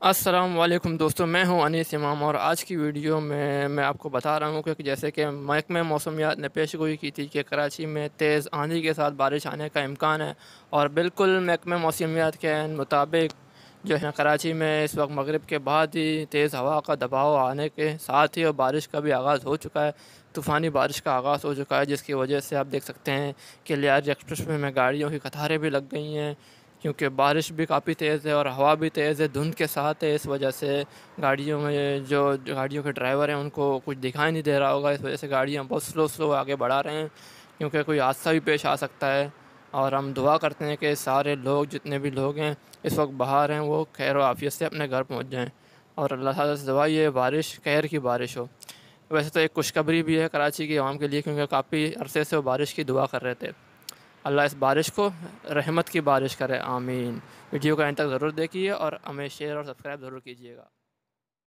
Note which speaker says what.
Speaker 1: वालेकुम दोस्तों मैं हूं अनीस इमाम और आज की वीडियो में मैं आपको बता रहा हूं कि जैसे कि महकमे मौसमियात ने पेश गोई की थी कि कराची में तेज़ आंधी के साथ बारिश आने का इम्कान है और बिल्कुल महकमे मौसमियात के मुताबिक जो है कराची में इस वक्त मगरब के बाद ही तेज़ हवा का दबाव आने के साथ ही और बारिश का भी आगाज़ हो चुका है तूफ़ानी बारिश का आगाज़ हो चुका है जिसकी वजह से आप देख सकते हैं कि लियाज एक्सप्रेस में गाड़ियों की कतारें भी लग गई हैं क्योंकि बारिश भी काफ़ी तेज़ है और हवा भी तेज़ है धुंध के साथ है इस वजह से गाड़ियों में जो गाड़ियों के ड्राइवर हैं उनको कुछ दिखाई नहीं दे रहा होगा इस वजह से गाड़ियाँ बहुत स्लो स्लो आगे बढ़ा रहे हैं क्योंकि कोई हादसा भी पेश आ सकता है और हम दुआ करते हैं कि सारे लोग जितने भी लोग हैं इस वक्त बाहर हैं वो खैर वाफियत से अपने घर पहुँच जाएँ और अल्लाह ताला से दुआ ये बारिश खैर की बारिश हो वैसे तो एक खुशखबरी भी है कराची की आवाम के लिए क्योंकि काफ़ी अरसे से वो बारिश की दुआ कर रहे थे अल्लाह इस बारिश को रहमत की बारिश करे आमीन वीडियो का एंड तक ज़रूर देखिए और हमें शेयर और सब्सक्राइब ज़रूर कीजिएगा